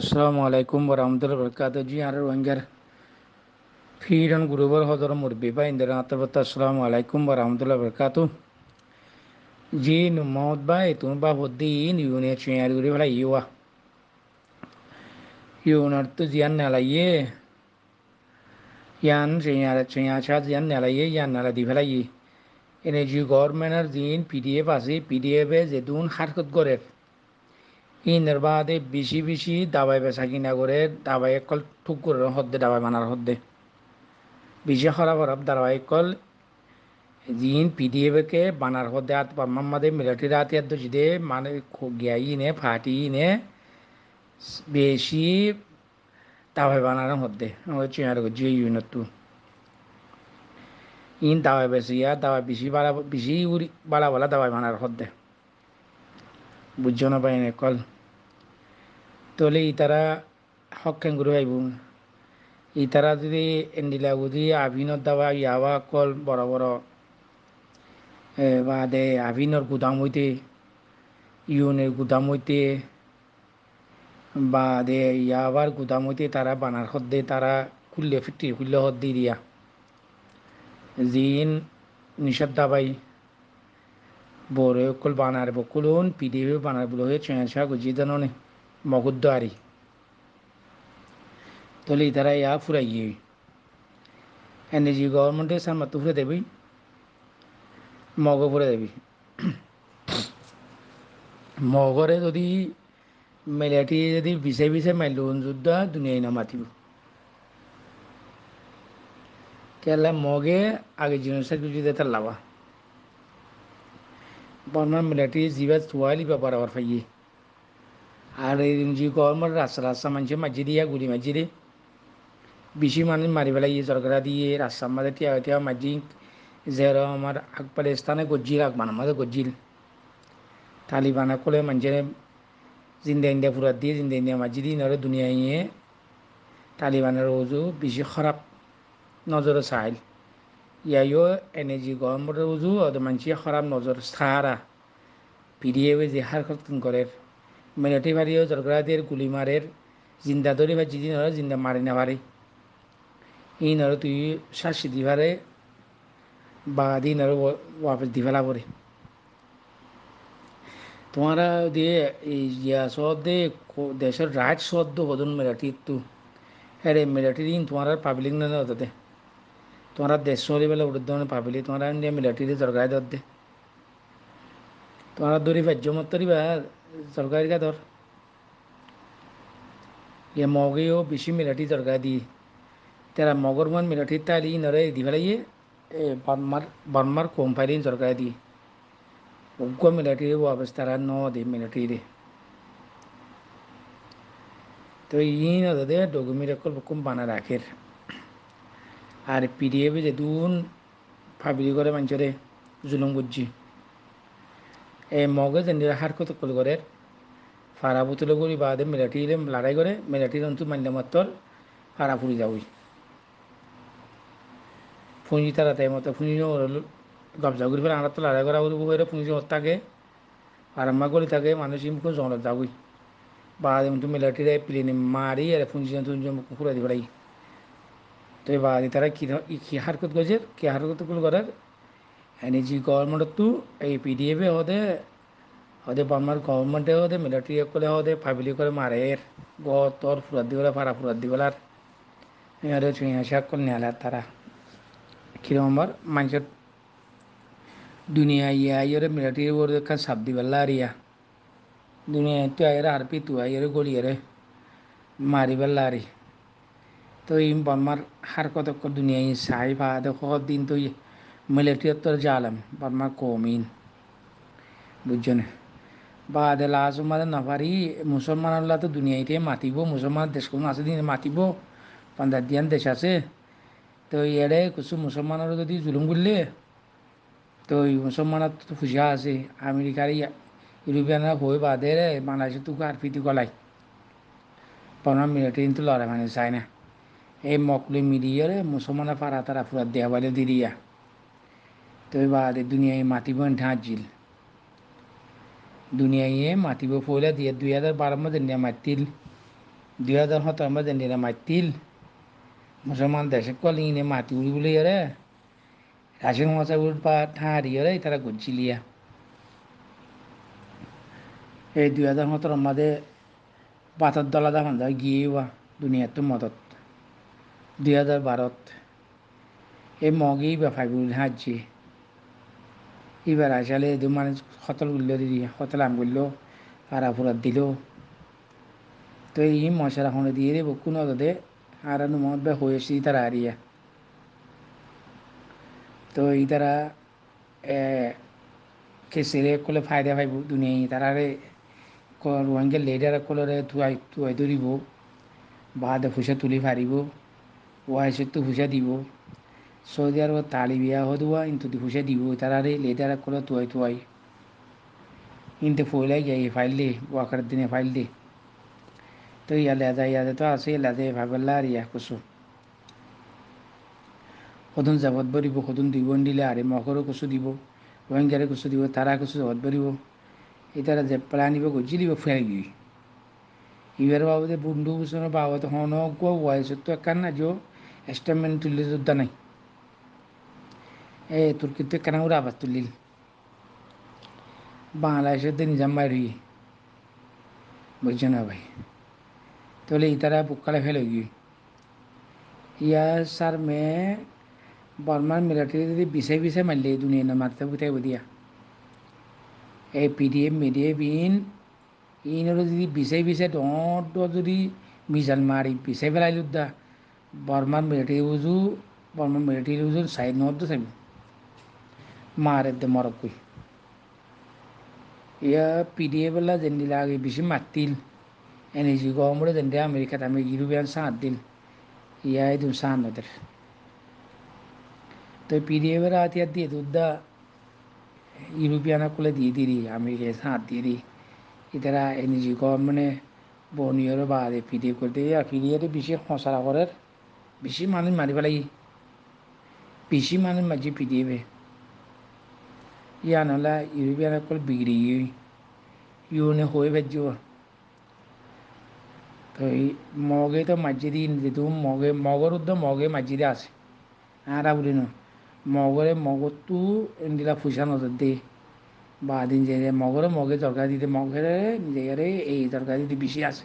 আসসালামু আলাইকুম বরহমতুল্লাহ বরকাত জি আর রোহিঙ্গার ফির অন গুরুবর হজর মুরবি বা ইন্দিরা আতবত আসসালামু আলাইকুম বরহমতুল্লাহ বরকাত জি নুমত বা তুমি বা হদ্দিন ইউনে চেয়ার গুরি ভালা ইউয়া ইউনার তো জিয়ান নালাইয়ে ইয়ান চেয়ার চেয়া ছা জিয়ান নালাইয়ে ইয়ান নালা দি ভালাই এনে জি গভর্নমেন্টের দিন পিডিএফ আছে পিডিএফে যেদুন হারকত গড়ের ইনের বাদে বেশি বেশি দাবাই বেচা কিনা করে দাবাই কল ঠুক করে হদ্দে দাবাই বানার হদ্দে বেশি হরা হরাব দাবাই কল জিন পিডিএফকে বানার হদ্দে আত মাম্মাদের মিলাটি রাতে আর দোষ দে মানে গিয়া ইনে ফাটি ইনে বেশি দাবাই বানানো হদ্দে আমাদের চেয়ার যে ইউনিট তু ইন দাবাই বেশি আর দাবাই বেশি বাড়া বেশি উড়ি বাড়া বলা দাবাই বানার হদ্দে বুঝছো না পাই কল তাহলে ইতারা হকেন গুরু আইব ইতারা যদি এন্ডিলা যদি আভিনত দাবা ইয়াবা কল বড় বড় বা দে আভিনর গুদাম হইতে ইউনের গুদাম হইতে বা দে ইয়াবার গুদাম হইতে তারা বানার হদ দে তারা খুললে ফিটির খুললে হদ দিয়ে দিয়া জিন নিষেধ দাবাই booreekol banarebo kulon pidebe banarbulohe cuyan shago jidanone maguddo ari tole itara ya fura yewi energy government এর সামনে তুফরে দেবি মগ ফুরে দেবি মগরে যদি মেলাটি যদি বিছে বিছে মেলুন যুদ্ধ দুনিয়ায় নামাতিব কেলা মগে আগে জিনিসটা কিছু দিতে লাভা permanent military zivas tuwali papara warfaye আর এই জি কর্মার রাস্তা রাস্তা মানুষে মাঝে দিয়ে গুলি মাঝে দিয়ে বেশি মানুষ মারি পেলাই সরকারা দিয়ে রাস্তার মাঝে টিয়া টিয়া মাঝি যেরো আমার আগপালে স্থানে গজ্জিল আগমান মাঝে গজ্জিল তালিবানা কলে মানুষের জিন্দা ইন্ডিয়া ফুরাত দিয়ে জিন্দা ইন্ডিয়া মাঝি দিয়ে নরে দুনিয়া ইয়ে তালিবানের ওজু বেশি খারাপ নজরে Sahil yayo enerji gom bor uzu odo manchi kharam nozor sara পিড়িয়ে ওই যে হারকত করে মেনটি বাড়িও জলগড়াদের গুলি মারের জিন্দা ধরে বা জিদিন হলে জিন্দা মারি না পারি ই নর তুই শাসি দিবারে বা দিন আরো ওয়াপস দিবেলা পরে তোমারা দিয়ে এই ইয়া সদে দেশের রাজ সদ্য বদন মেলাটি তু হ্যাঁ রে মেলাটি দিন তোমার পাবলিক না হতে तुम्हारा देशों वाले वृद्धों ने पापिली तुम्हारा इंडिया मिलिट्री सरकार दे तुम्हारा दूरी वैजो मत रही सरकार का दौर ये मोगी हो बिशी मिलिट्री सरकार दी तेरा मगरमन मिलिट्री ताली नरे दिवाला ये बर्मार बर्मार कोम्पाइलिन सरकार दी उनको मिलिट्री वो अवस्था दे मिलिट्री तो दे बना আর পি যে দুন যেদুন ফাবিলি করে মানুষরে জুলুম করছি এ মগে যে নিরাহার কত কল করে ফাড়া বুতলে করি বাদে মেলাটিরে লড়াই করে মেলাটির অন্তু মানলে মাত্র ফাড়া ফুড়ি যাবই ফুঁজি তারা তাই মতো ফুঁজি গবজা করি ফেলে আমরা তো লড়াই করা করি বইরে ফুঁজি থাকে আরাম্মা করি থাকে মানুষ ইমকে জঙ্গলত যাবই বাদে মেলাটিরে প্লেনে মারি আর ফুঁজি জন্তু ফুড়াই দিবে তো এ বাধিতারা কী কী হারকত গজের কী হারকতগুলো করার এনএজি ಗೌರ್ಮೆಂಟತ್ತು এই পিডিএফে হদে হদে বামার গভর্নমেন্টে হদে মিলিটারি কলে হদে ফাবিলি করে মারে গ তোর ফুরাত দিবলা ফারা ফুরাত দিবলার ইয়ারে চুই আশা কল নেলা তারা কিরম আমার মানুষের দুনিয়া ইয়া ইয়ারে মিলিটারি ওর কান সাপ দিবলা আর ইয়া দুনিয়া তো আয়ের হারপি তু আয়ের গলিয়ারে মারিবেলা আর ইয়া তো এই বর্মার হারকত দুনিয়ায় সাই বা দেখো দিন তো মিলিটারিয়ত্তর জালাম বর্মার কমিন বুঝছেন বা দেলা আসমাদে নভারি মুসলমানরা তো দুনিয়াইতে মাতিব মুসলমান দেশগুলো আছে দিন মাতিব দিয়ান দেশ আছে তো এড়ে কিছু মুসলমানের যদি জুলুম করলে তো মুসলমানের তো খুশিয়া আছে আমেরিকার ইউরোপিয়ানরা হয়ে বাদে বাংলাদেশে তো আর ফিতি কলাই পনেরো মিনিটে কিন্তু লড়াই মানে চায় না এই মকলে মিলিয়ে মুসলমানের পাড়া তারা পুরা দেওয়ালে দিলিয়া তো এবার দুনিয়ায় মাতিব ঢাঁচিল দুনিয়ায় মাতিব পয়লা দিয়ে দুই হাজার বারো মধ্যে মাতিল দুই হাজার সতেরো মধ্যে মাতিল মুসলমান দেশে কলি নে মাতি উড়ি বলে রে রাশিয়ান মশা উড় পা ঠাঁড়ি রে তারা গুছিলিয়া এই দুই হাজার সতেরো মধ্যে পাথর দলা দেখা যায় গিয়ে বা দুনিয়ার তো মদত দুহেজাৰ বাৰত এই মগেই বেফাই বুলি হাজি হ্যাঁ এইবার আসালে মানে সতল গুলো দিদি সতল আম গুলো পাড়া ফুরাত দিল তো এই মশলা হনে দিয়ে দেবো কোনো দে আর নুমত বা হয়েছি তারা হারিয়া তো এই তারা কেসেরে কলে ফায়দা পাইব দুনিয়া তারা রে রোহিঙ্গা লেডার কলরে তুয়াই তুয়াই ধরিব বাদে ফুসে তুলি ফারিব ওয়াইসিত হুসা দিব সৌদি আরব তালি বিয়া হদুয়া ইন্তু হুসা দিব তারারে লেটার কলো তুয়াই তুয়াই ইনতে ফইলাই যাই দে ওয়াকার দিনে ফাইলে তো ইয়া লেদা ইয়াদে তো আছে লেদে ভাগল্লা আর ইয়া কুসু সদন জাবত বাঢ়িব সদন দিব দিলে আৰে মকৰো কচু দিব ৰহিংগাৰে কচু দিব তাৰা কচু জবত বাঢ়িব এই তাৰা জেপেলা আনিব গজি দিব ফেৰাই দিবি ইবাৰ বাবদে বন্ধু বছৰৰ বাবদ হনক কোৱা হোৱাই চত্ব একান নাজিও एस्टेमेन तुलि जुद्दा नाही ए तुर कितु कना उरा बा तुलि बांग्लादेश दिन जमाई रही बुझना भाई तोले इतरा पुक्कले या सर मैं बर्मा मिलिट्री दी बिसे बिसे मल्ले दुनिया न मारते बुते बुदिया A P D M media बीन इन जी विषय विषय डॉट डॉट मारी विषय बेला युद्ध Burma military uzu Burma military uzu side not the same. Maret the Morocco. Ya PDA jendilagi bisi matil. Energy gombre jendela Amerika tami European saatil. Ya itu saan noter. তো PDF এর হাতিয়ার আর দিয়ে দুধা ইউরোপিয়ানা কুলে দিয়ে দিই আমেরিকা হাত দিয়ে দিই ইতারা এনজি গভর্নমেন্টে বনিয়র বাদে পিডিএফ করে দিয়ে আর পিডিএফ বেশি খসারা করার பிஷிமானன் மறுவலை பிஷிமானன் மஜ்ஜி பிதியவே யானல இருவியானக்குள் பிகிரியே யூனு ஹோய் வெஜ்ஜுவா বাজিব তই মগে তো দি যেহেতু মগে মগর উদ্দ মগে মাঝিদি আছে আরা বুলি ন মগৰে মগরতু এনদিলা ফুচা নজর দে বা দিন যে মগৰে মগে তরকারি দিতে মগেরে নিজেরে এই তরকারি দি বেছি আছে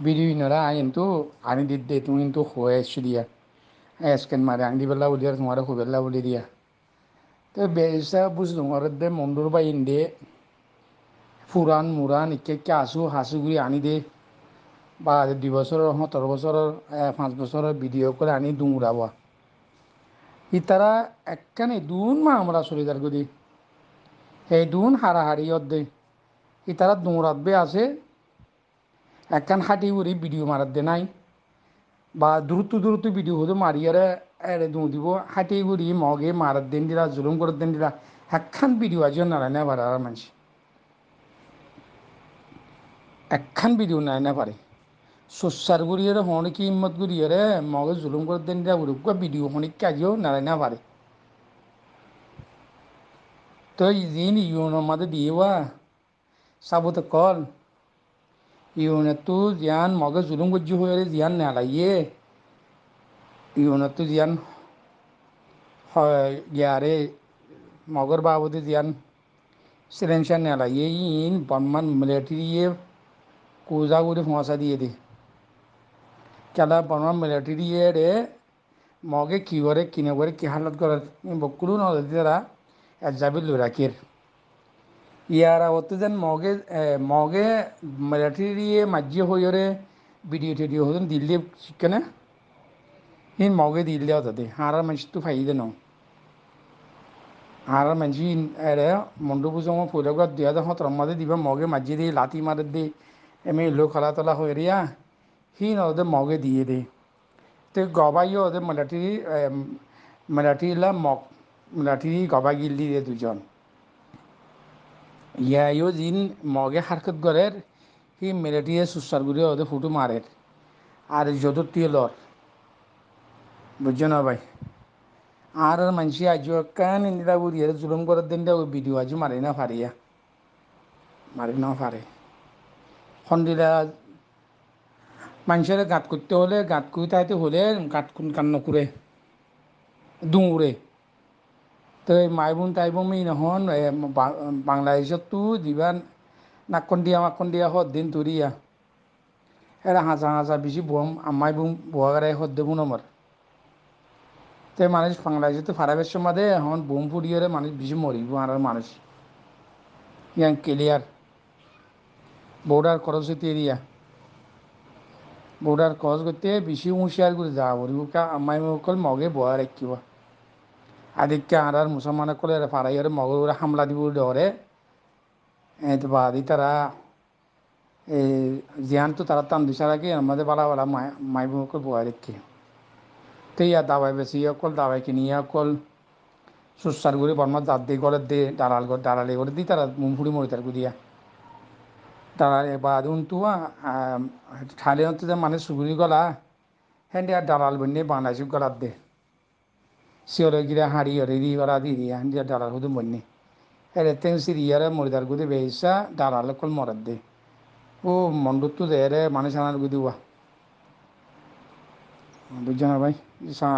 কিন্তু আনি তুমি দিয়া ಬಿರಿವಿನರ ಎಂತೂ ಅನಿದಿದ್ದೇತು ಇಂತೂ ಹೋಯಿಸಿದೆಯ ಎಸ್ಕೆನ್ ಮಾರೆ ಅಂಗಡಿ ಬೆಲ್ಲ ಉಳಿಯಾರ ಸುಮಾರು ಹೂವೆಲ್ಲ ಉಳಿದೆಯ দে ಬುಸ್ದು বাই ಮಂಡೂರು ಬೈಂದೆ ফুৰাণ মুৰাণ একেকে আঁচু সাঁচু গুৰি আনি দে বা দুই বছৰৰ সোতৰ বছৰৰ পাঁচ বছৰৰ ভিডিঅ' কৰি আনি দুং উৰাব ই তাৰা একানে দুন মা আমরা চলে যার গদি সেই দুন হারাহারি অর্ধে ই তারা দুঁড়াত বে আছে একখান হাঁটি উড়ি ভিডিও মারার দে নাই বা দ্রুত দ্রুত ভিডিও হতো মারি আর এড়ে দু দিব হাঁটি উড়ি মগে মারার দেন দিলা জুলুম করার দেন দিলা একখান ভিডিও আজ নারায় না পারে আর মানুষ একখান ভিডিও নাই না পারে হনে কি হিম্মত গুড়ি গুড়িয়ারে মগে জুলুম করার দেন দিলা উড়ুকা ভিডিও হনিক কাজিও নারায় না পারে তো ইজিন ইউনো মাদে দিয়েওয়া সাবুত কল ইউনেতু জিয়ান মগে জুলুম গজ্জু হয়ে জিয়ান নেলাইয়ে ইউনেতু জিয়ান গিয়ারে মগর বাবদে জিয়ান সিলেনশান নেলাইয়ে ইন বর্মান মিলিটারি কোজা করে ফোঁসা দিয়ে দে কেলা বর্মান মিলিটারি রে মগে কি করে কিনে করে কি হালত করার বকুলু নদী তারা এজাবিল রাখির ইয়ার আওয়াতেন মগে মগে মিলিটারিয়ে হয়ে ওরে ভিডিও টিডিও হতেন দিল্লি শিক্ষণে ইন মগে দিল্লি হতে হারার মানুষ তো ফাই দেন হারার মানুষ এর মন্ডু পুজো ফুলগর দুই হাজার সতেরো মাঝে দিবা মগে মাজ্জি দিয়ে লাতি মারে দে এমে লোক খলা তলা হয়ে রিয়া হি নদে মগে দিয়ে দে তো গবাই ওদের মিলিটারি মিলিটারিলা মগ মিলিটারি গবা গিল্লি দে দুজন यायो जिन मोगे हरकत गरेर ही मेलेटिये सुसार गुरी ओदे फुटू मारेर আর যদুর্তীয় লর বুঝছো না ভাই আর আর মানুষ আজ কান ইন্দিরা বুড়িয়ে জুলুম করার দিন ওই ভিডিও আজ মারি না পারিয়া মারি না ফারে খন্ডিরা মানুষের গাঁত করতে হলে গাঁত কুই তাইতে হলে গাঁত কান্ন করে দুঁড়ে তো এই মাইবুন টাইবুমি নহন বাংলাদেশত তু দিবা নাকন দিয়া মাকন দিয়া সদ দিন তুরিয়া এরা হাঁচা হাঁচা বেশি বম আমাই বুম বহাগারাই সদ দেবো নমর তো মানুষ বাংলাদেশে তো ফারাবের সময় এখন বোম ফুরিয়ে মানুষ বেশি মরিব আর মানুষ ইয়াং ক্লিয়ার বর্ডার খরচ হইতে এরিয়া বর্ডার খরচ করতে বেশি হুঁশিয়ার করে যাওয়া বলিব কা আমাই মকল মগে বয়া ৰাখিব আদিকে আর মুসলমানে কলে ফারাইয়ের মগরুরে হামলা দিব ডরে বাদি তারা এই জিয়ান তো তারা তান দিশার আগে আমাদের বালা বালা মাইব বয়া দেখি তো ইয়া দাবাই বেশি অকল দাবাই কিনি অকল সুসার করে বর্মা জাত দিয়ে গড়ের দিয়ে দালাল গড় দালালি করে দিই তারা মুমফুড়ি মরি তার গুদিয়া দালাল বাদ উন্তুয়া ঠালে অন্তত মানে সুগুরি গলা হ্যাঁ দালাল বন্যে বানাইছি গলার দিয়ে সিওরে গিরা হাঁড়ি হরে দি ওরা দি দিয়া দিয়া ডালার হুদু মন্নি এরে তেন সিরিয়ারে মরিদার গুদি বেহিসা ডালালে কল মরাদ দে ও মন্ডুত্তু দে রে মানুষ আনার গুদি ওয়া বুঝছো না ভাই